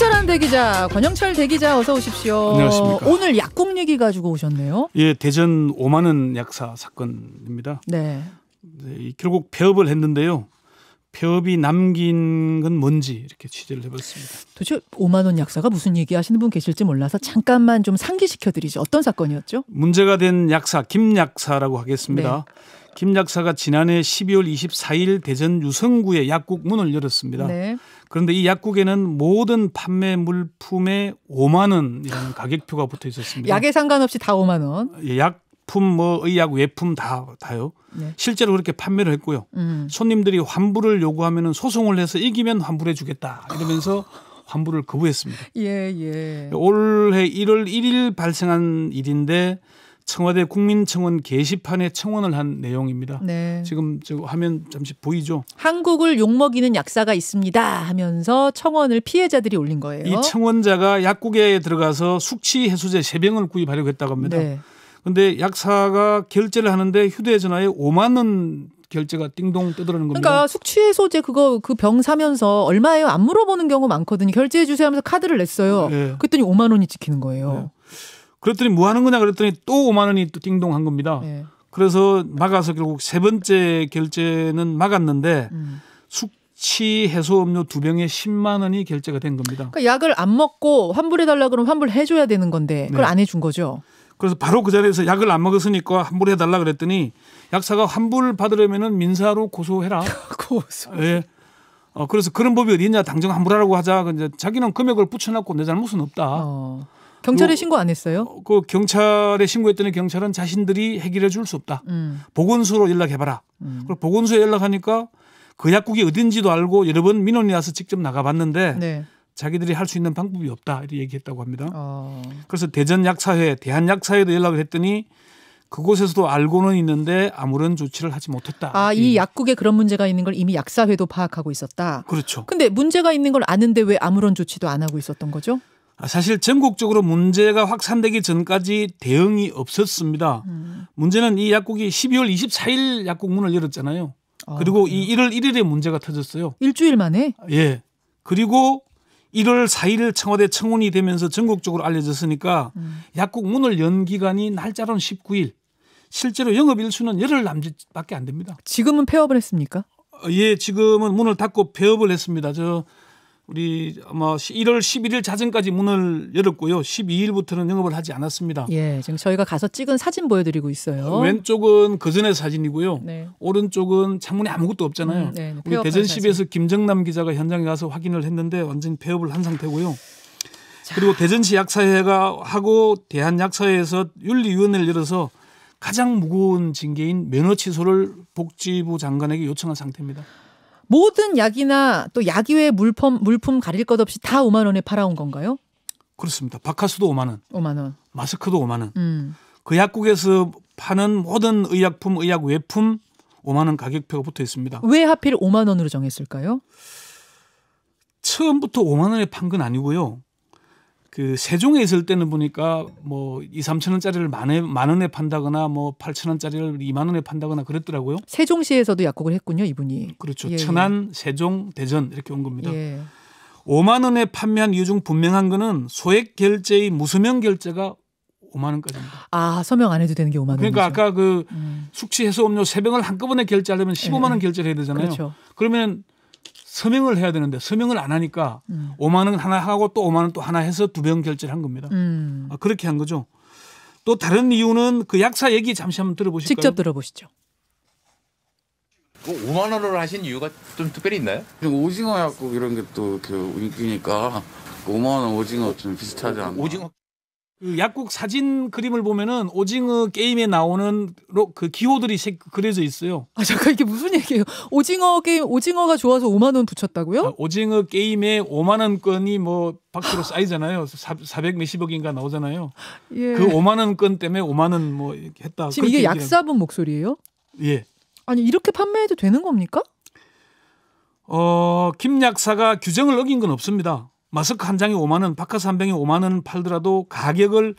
친절한 대기자 권영철 대기자 어서 오십시오. 안녕하십니까. 오늘 약국 얘기 가지고 오셨네요. 예, 대전 5만 원 약사 사건입니다. 네. 네 결국 폐업을 했는데요. 폐업이 남긴 건 뭔지 이렇게 취재를 해봤습니다. 도대체 5만 원 약사가 무슨 얘기 하시는 분 계실지 몰라서 잠깐만 좀 상기시켜드리죠. 어떤 사건이었죠? 문제가 된 약사 김 약사라고 하겠습니다. 네. 김 약사가 지난해 12월 24일 대전 유성구의 약국 문을 열었습니다. 네. 그런데 이 약국에는 모든 판매 물품에 5만 원이라는 가격표가 붙어 있었습니다. 약에 상관없이 다 5만 원. 예, 약품 뭐 의약 외품 다 다요. 네. 실제로 그렇게 판매를 했고요. 음. 손님들이 환불을 요구하면 소송을 해서 이기면 환불해 주겠다. 이러면서 환불을 거부했습니다. 예, 예. 올해 1월 1일 발생한 일인데 청와대 국민청원 게시판에 청원을 한 내용입니다. 네. 지금 저 화면 잠시 보이죠? 한국을 욕먹이는 약사가 있습니다 하면서 청원을 피해자들이 올린 거예요. 이 청원자가 약국에 들어가서 숙취 해소제 3병을 구입하려고 했다고 합니다. 네. 근데 약사가 결제를 하는데 휴대전화에 5만 원 결제가 띵동 뜨더라는 겁니다. 그러니까 숙취해소제 그거 그 병 사면서 얼마예요? 안 물어보는 경우 많거든요. 결제해 주세요 하면서 카드를 냈어요. 네. 그랬더니 5만 원이 찍히는 거예요. 네. 그랬더니 뭐 하는 거냐 그랬더니 또 5만 원이 또 띵동 한 겁니다. 네. 그래서 막아서 결국 세 번째 결제는 막았는데 음. 숙취 해소 음료 두 병에 10만 원이 결제가 된 겁니다. 그러니까 약을 안 먹고 환불해 달라 그러면 환불해 줘야 되는 건데 네. 그걸 네. 안해 준 거죠. 그래서 바로 그 자리에서 약을 안 먹었으니까 환불해 달라 그랬더니 약사가 환불 받으려면은 민사로 고소해라. 고소. 예. 어 그래서 그런 법이 어디 있냐 당장 환불하라고 하자. 근데 그 자기는 금액을 붙여놨고 내 잘못은 없다. 어. 경찰에 뭐, 신고 안 했어요? 어, 그 경찰에 신고했더니 경찰은 자신들이 해결해 줄 수 없다. 음. 보건소로 연락해봐라. 음. 그리고 보건소에 연락하니까 그 약국이 어딘지도 알고 여러 번 민원이 와서 직접 나가봤는데 네. 자기들이 할 수 있는 방법이 없다 이렇게 얘기했다고 합니다. 어. 그래서 대전 약사회, 대한 약사회로 연락을 했더니 그곳에서도 알고는 있는데 아무런 조치를 하지 못했다. 아, 이 약국에 그런 문제가 있는 걸 이미 약사회도 파악하고 있었다. 그렇죠. 근데 문제가 있는 걸 아는데 왜 아무런 조치도 안 하고 있었던 거죠? 아, 사실 전국적으로 문제가 확산되기 전까지 대응이 없었습니다. 음. 문제는 이 약국이 12월 24일 약국 문을 열었잖아요. 아, 그리고 네. 이 1월 1일에 문제가 터졌어요. 일주일 만에? 예. 그리고 1월 4일 청와대 청원이 되면서 전국적으로 알려졌으니까 음. 약국 문을 연 기간이 날짜로는 19일. 실제로 영업 일수는 열흘 남짓밖에 안 됩니다. 지금은 폐업을 했습니까? 어, 예, 지금은 문을 닫고 폐업을 했습니다. 저 우리 아마 1월 11일 자정까지 문을 열었고요. 12일부터는 영업을 하지 않았습니다. 예, 지금 저희가 가서 찍은 사진 보여드리고 있어요. 왼쪽은 그 전의 사진이고요. 네. 오른쪽은 창문에 아무것도 없잖아요. 음, 네, 네 우리 대전시에서 김정남 기자가 현장에 가서 확인을 했는데 완전 폐업을 한 상태고요. 자. 그리고 대전시 약사회가 하고 대한약사회에서 윤리위원회를 열어서 가장 무거운 징계인 면허 취소를 복지부 장관에게 요청한 상태입니다. 모든 약이나 또 약이외 물품 물품 가릴 것 없이 다 5만 원에 팔아온 건가요? 그렇습니다. 박카스도 5만 원. 5만 원. 마스크도 5만 원. 음. 그 약국에서 파는 모든 의약품, 의약 외품 5만 원 가격표가 붙어 있습니다. 왜 하필 5만 원으로 정했을까요? 처음부터 5만 원에 판 건 아니고요. 그 세종에 있을 때는 보니까 뭐 2, 3천 원짜리를 만에, 만 원에 판다거나 뭐 8천 원짜리를 2만 원에 판다거나 그랬더라고요. 세종시에서도 약국을 했군요, 이분이. 그렇죠. 예, 예. 천안, 예. 세종, 대전 이렇게 온 겁니다. 예. 5만 원에 판매한 이유 중 분명한 거는 소액 결제의 무서명 결제가 5만 원까지입니다. 아 서명 안 해도 되는 게 5만 원. 그러니까 아까 그 음. 숙취 해소 음료 3 병을 한꺼번에 결제하려면 15만 원 예. 결제를 해야 되잖아요. 그렇죠. 그러면 서명을 해야 되는데 서명을 안 하니까 음. 5만 원 하나 하고 또 5만 원 또 하나 해서 두 병 결제를 한 겁니다. 음. 아, 그렇게 한 거죠. 또 다른 이유는 그 약사 얘기 잠시 한번 들어보실까요? 직접 들어보시죠. 5만 그 원으 하신 이유가 좀 특별히 있나요? 오징어 약국 이런 게또그니까 5만 그 원 오징어 좀 비슷하지 않나? 오징어 그 약국 사진 그림을 보면은 오징어 게임에 나오는 로, 그 기호들이 색, 그려져 있어요. 아 잠깐 이게 무슨 얘기예요? 오징어 게임 오징어가 좋아서 5만 원 붙였다고요? 아, 오징어 게임에 5만 원권이 뭐 밖으로 쌓이잖아요. 4, 0 0 몇십억인가 나오잖아요. 예. 그 5만 원권 때문에 5만 원뭐 했다. 지금 이게 약사분 목소리예요? 예. 아니 이렇게 판매해도 되는 겁니까? 어, 김 약사가 규정을 어긴 건 없습니다. 마스크 한 장에 5만 원, 박카스한 병에 5만 원 팔더라도 가격을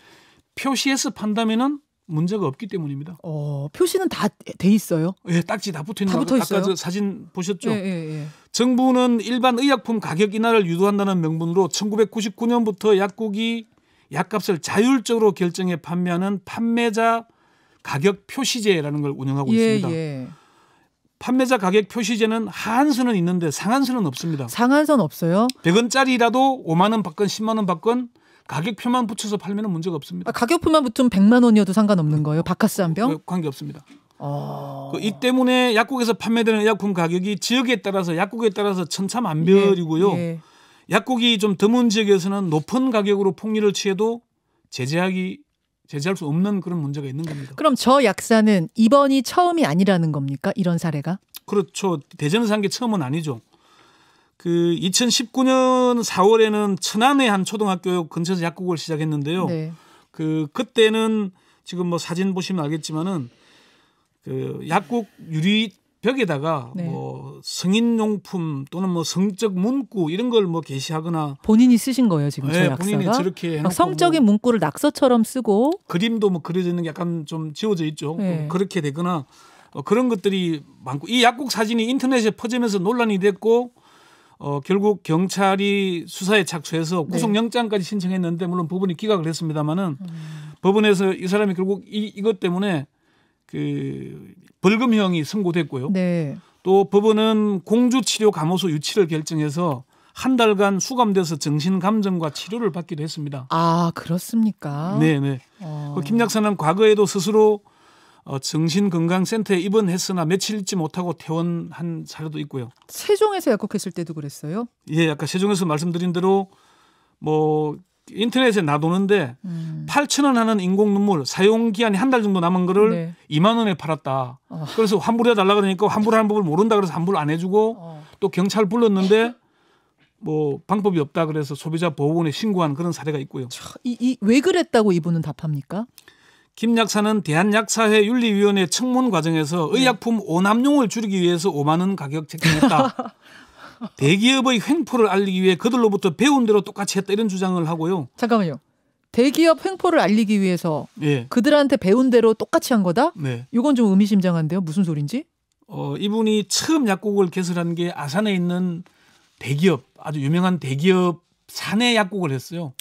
표시해서 판다면은 문제가 없기 때문입니다. 어, 표시는 다 돼 있어요? 예, 딱지 다 붙어 있는 거 아까 저 사진 보셨죠? 예, 예, 예. 정부는 일반 의약품 가격 인하를 유도한다는 명분으로 1999년부터 약국이 약값을 자율적으로 결정해 판매하는 판매자 가격 표시제라는 걸 운영하고 예, 있습니다. 예. 판매자 가격 표시제는 하한선은 있는데 상한선은 없습니다. 상한선 없어요? 100원짜리라도 5만 원 받건 10만 원 받건 가격표만 붙여서 팔면 문제가 없습니다. 아, 가격표만 붙으면 100만 원이어도 상관없는 거예요? 바카스 한 병? 그 관계 없습니다. 어... 그 이 때문에 약국에서 판매되는 약품 가격이 지역에 따라서 약국에 따라서 천차만별이고요. 예, 예. 약국이 좀 드문 지역에서는 높은 가격으로 폭리를 취해도 제재하기 제재할 수 없는 그런 문제가 있는 겁니다. 그럼 저 약사는 이번이 처음이 아니라는 겁니까? 이런 사례가? 그렇죠. 대전에서 한게 처음은 아니죠. 그 2019년 4월에는 천안의 한 초등학교 근처에서 약국을 시작했는데요. 네. 그 그때는 지금 뭐 사진 보시면 알겠지만은 그 약국 유리 벽에다가 네. 뭐 성인 용품 또는 뭐 성적 문구 이런 걸 뭐 게시하거나 본인이 쓰신 거예요 지금 네, 저 약사가 본인이 저렇게 성적인 뭐 문구를 낙서처럼 쓰고 그림도 뭐 그려져 있는 게 약간 좀 지워져 있죠 네. 뭐 그렇게 되거나 어, 그런 것들이 많고 이 약국 사진이 인터넷에 퍼지면서 논란이 됐고 어, 결국 경찰이 수사에 착수해서 네. 구속영장까지 신청했는데 물론 법원이 기각을 했습니다마는 음. 법원에서 이 사람이 결국 이, 이것 때문에 그 벌금형이 선고됐고요. 네. 또 법원은 공주치료 감호소 유치를 결정해서 한 달간 수감돼서 정신 감정과 치료를 받기도 했습니다. 아 그렇습니까? 네네. 네. 어. 그 김 약사는 과거에도 스스로 어, 정신건강센터에 입원했으나 며칠 있지 못하고 퇴원한 사례도 있고요. 세종에서 약국했을 때도 그랬어요? 예, 아까 세종에서 말씀드린 대로 뭐 인터넷에 놔두는데 음. 8천 원 하는 인공 눈물 사용 기한이 한 달 정도 남은 거를 네. 2만 원에 팔았다. 어. 그래서 환불해 달라 그러니까 환불하는 법을 모른다 그래서 환불 안 해주고 어. 또 경찰 불렀는데 뭐 방법이 없다 그래서 소비자 보호원에 신고한 그런 사례가 있고요. 이왜 이 그랬다고 이분은 답합니까? 김 약사는 대한약사회 윤리위원회 청문 과정에서 네. 의약품 오남용을 줄이기 위해서 5만 원 가격 책정했다. 대기업의 횡포를 알리기 위해 그들로부터 배운 대로 똑같이 했다 이런 주장을 하고요. 잠깐만요. 대기업 횡포를 알리기 위해서 예. 그들한테 배운 대로 똑같이 한 거다? 네. 이건 좀 의미심장한데요. 무슨 소린지? 어, 이분이 처음 약국을 개설한 게 아산에 있는 대기업 아주 유명한 대기업 사내 약국을 했어요.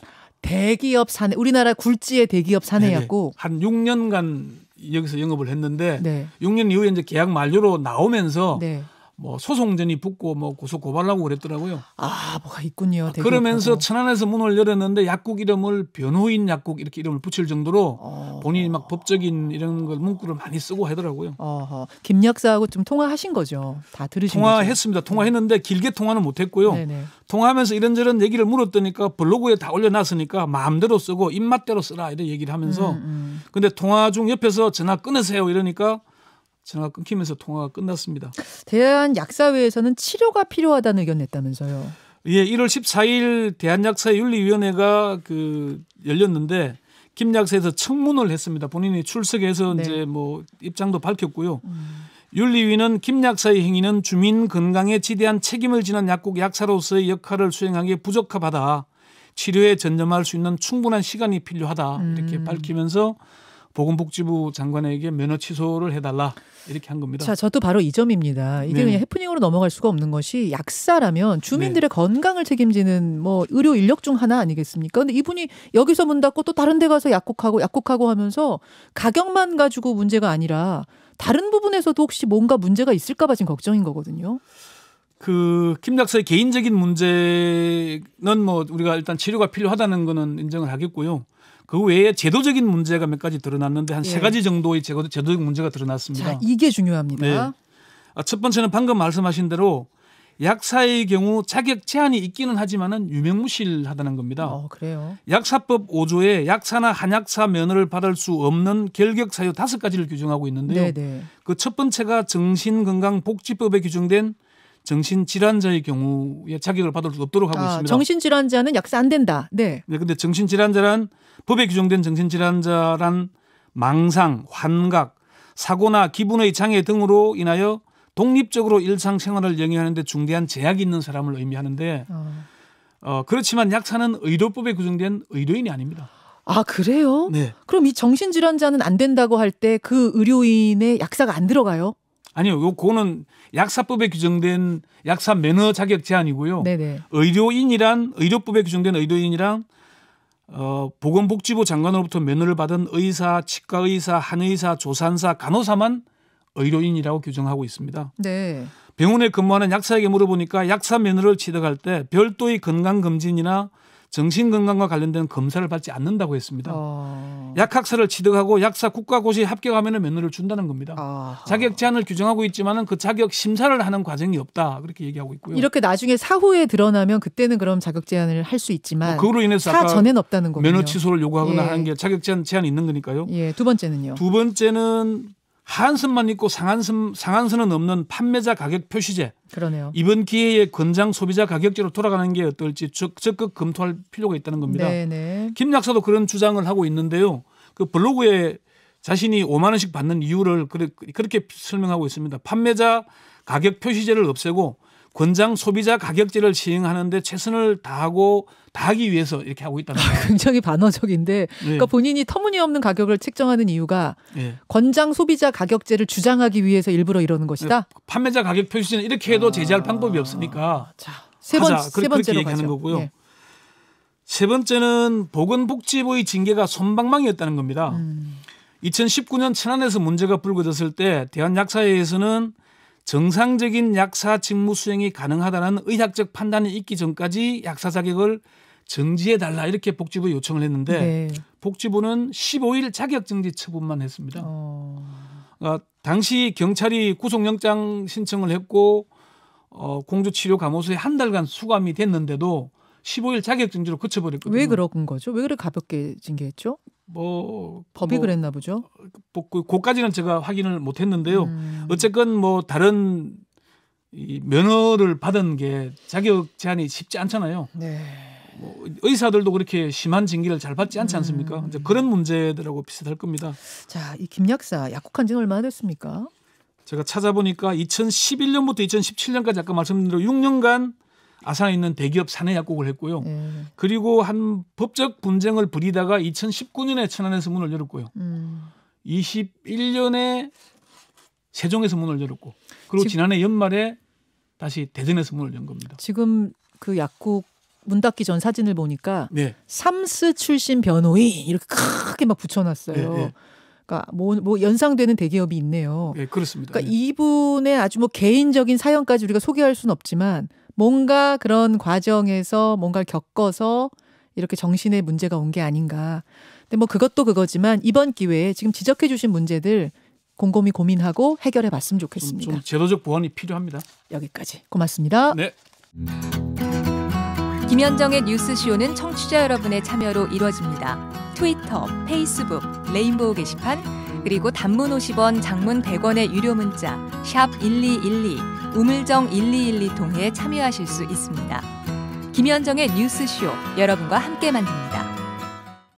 대기업 사내 우리나라 굴지의 대기업 사내 네네. 네. 약국 한 6년간 여기서 영업을 했는데 네. 6년 이후에 이제 계약 만료로 나오면서 네. 뭐 소송전이 붙고 뭐 고소 고발하고 그랬더라고요. 아 뭐가 있군요. 아, 대기 그러면서 천안에서 문을 열었는데 약국 이름을 변호인 약국 이렇게 이름을 붙일 정도로 어... 본인이 막 법적인 이런 걸 문구를 많이 쓰고 하더라고요. 어허. 김 약사하고 좀 통화하신 거죠? 다 들으신 통화했습니다. 거죠? 통화했는데 네. 길게 통화는 못했고요. 네네. 통화하면서 이런저런 얘기를 물었더니까 블로그에 다 올려놨으니까 마음대로 쓰고 입맛대로 쓰라 이런 얘기를 하면서 음, 음. 근데 통화 중 옆에서 전화 끊으세요 이러니까 전화가 끊기면서 통화가 끝났습니다. 대한약사회에서는 치료가 필요하다는 의견 냈다면서요. 예, 1월 14일 대한약사윤리위원회가 그 열렸는데 김약사에서 청문을 했습니다. 본인이 출석해서 네. 이제 뭐 입장도 밝혔고요. 음. 윤리위는 김약사의 행위는 주민 건강에 지대한 책임을 지는 약국 약사로서의 역할을 수행하기에 부적합하다. 치료에 전념할 수 있는 충분한 시간이 필요하다. 이렇게 음. 밝히면서 보건복지부 장관에게 면허 취소를 해달라 이렇게 한 겁니다. 자, 저도 바로 이 점입니다. 이게 네. 그냥 해프닝으로 넘어갈 수가 없는 것이 약사라면 주민들의 네. 건강을 책임지는 뭐 의료 인력 중 하나 아니겠습니까? 근데 이분이 여기서 문 닫고 또 다른 데 가서 약국하고 약국하고 하면서 가격만 가지고 문제가 아니라 다른 부분에서도 혹시 뭔가 문제가 있을까봐 지금 걱정인 거거든요. 그김 약사의 개인적인 문제는 뭐 우리가 일단 치료가 필요하다는 거는 인정을 하겠고요. 그 외에 제도적인 문제가 몇 가지 드러났는데 한세 예. 가지 정도의 제도, 적 문제가 드러났습니다. 자, 이게 중요합니다. 네. 아, 첫 번째는 방금 말씀하신 대로 약사의 경우 자격 제한이 있기는 하지만은 유명무실하다는 겁니다. 어, 그래요. 약사법 5조에 약사나 한약사 면허를 받을 수 없는 결격 사유 다섯 가지를 규정하고 있는데요. 네, 네. 그첫 번째가 정신건강복지법에 규정된 정신질환자의 경우에 자격을 받을 수 없도록 하고 아, 있습니다. 정신질환자는 약사 안 된다. 네. 네, 근데 정신질환자란 법에 규정된 정신질환자란 망상, 환각, 사고나 기분의 장애 등으로 인하여 독립적으로 일상생활을 영위하는데 중대한 제약이 있는 사람을 의미하는데 어. 어, 그렇지만 약사는 의료법에 규정된 의료인이 아닙니다. 아 그래요? 네. 그럼 이 정신질환자는 안 된다고 할 때 그 의료인의 약사가 안 들어가요? 아니요, 요거는 약사법에 규정된 약사 매너 자격 제한이고요. 네네. 의료인이란 의료법에 규정된 의료인이랑 어, 보건복지부 장관으로부터 면허를 받은 의사, 치과의사, 한의사, 조산사, 간호사만 의료인이라고 규정하고 있습니다. 네. 병원에 근무하는 약사에게 물어보니까 약사 면허를 취득할 때 별도의 건강검진이나 정신건강과 관련된 검사를 받지 않는다고 했습니다. 어... 약학사를 취득하고 약사 국가고시에 합격하면 면허를 준다는 겁니다. 아하. 자격 제한을 규정하고 있지만그 자격 심사를 하는 과정이 없다 그렇게 얘기하고 있고요. 이렇게 나중에 사후에 드러나면 그때는 그럼 자격 제한을 할 수 있지만 뭐 그로 인해서 사 전엔 없다는 거군요. 면허 취소를 요구하거나 예. 하는 게 자격 제한 제한이 있는 거니까요. 예, 두 번째는요. 두 번째는 하한선만 있고 상한선 상한선은 없는 판매자 가격 표시제. 그러네요. 이번 기회에 권장 소비자 가격제로 돌아가는 게 어떨지 적, 적극 검토할 필요가 있다는 겁니다. 네네. 네. 김 약사도 그런 주장을 하고 있는데요. 그 블로그에 자신이 5만 원씩 받는 이유를 그렇게 설명하고 있습니다. 판매자 가격 표시제를 없애고 권장 소비자 가격제를 시행하는데 최선을 다하고 다하기 위해서 이렇게 하고 있다는 거예요. 굉장히 반어적인데 네. 그러니까 본인이 터무니없는 가격을 책정하는 이유가 네. 권장 소비자 가격제를 주장하기 위해서 일부러 이러는 것이다. 네. 판매자 가격 표시는 이렇게 해도 아, 제재할 방법이 없으니까 자, 세, 번, 하자. 세 번째로 얘기하는 가죠. 거고요. 세 번째는 보건복지부의 징계가 손방망이였다는 겁니다. 음. 2019년 천안에서 문제가 불거졌을 때 대한약사회에서는 정상적인 약사 직무 수행이 가능하다는 의학적 판단이 있기 전까지 약사 자격을 정지해 달라 이렇게 복지부에 요청을 했는데 네. 복지부는 15일 자격 정지 처분만 했습니다. 어... 그러니까 당시 경찰이 구속영장 신청을 했고 어, 공주치료 감호소에 한 달간 수감이 됐는데도 15일 자격 정지로 그쳐버렸거든요. 왜 그런 거죠? 왜 그래 가볍게 징계했죠? 뭐 법이 뭐, 그랬나 보죠. 뭐, 그까지는 제가 확인을 못 했는데요. 음. 어쨌건 뭐 다른 이 면허를 받은 게 자격 제한이 쉽지 않잖아요. 네. 뭐 의사들도 그렇게 심한 징계를 잘 받지 않지 않습니까? 음. 이제 그런 문제들하고 비슷할 겁니다. 자, 이 김약사 약국한 지는 얼마나 됐습니까? 제가 찾아보니까 2011년부터 2017년까지 아까 말씀드린 대로 6년간 아산에 있는 대기업 사내 약국을 했고요. 음. 그리고 한 법적 분쟁을 부리다가 2019년에 천안에서 문을 열었고요. 음. 21년에 세종에서 문을 열었고 그리고 지금, 지난해 연말에 다시 대전에서 문을 연 겁니다. 지금 그 약국 문 닫기 전 사진을 보니까 네. 삼스 출신 변호인 이렇게 크게 막 붙여놨어요. 네, 네. 그러니까 뭐, 뭐, 연상되는 대기업이 있네요. 네, 그렇습니다. 그러니까 이분의 아주 뭐 개인적인 사연까지 우리가 소개할 수는 없지만 뭔가 그런 과정에서 뭔가를 겪어서 이렇게 정신에 문제가 온 게 아닌가. 근데 뭐 그것도 그거지만 이번 기회에 지금 지적해 주신 문제들 곰곰이 고민하고 해결해 봤으면 좋겠습니다. 좀, 좀 제도적 보완이 필요합니다. 여기까지 고맙습니다. 네. 김현정의 뉴스쇼는 청취자 여러분의 참여로 이루어집니다. 트위터, 페이스북, 레인보우 게시판, 그리고 단문 50원, 장문 100원의 유료 문자 샵1212 우물정 1212통에 참여하실 수 있습니다. 김현정의 뉴스쇼 여러분과 함께 만듭니다.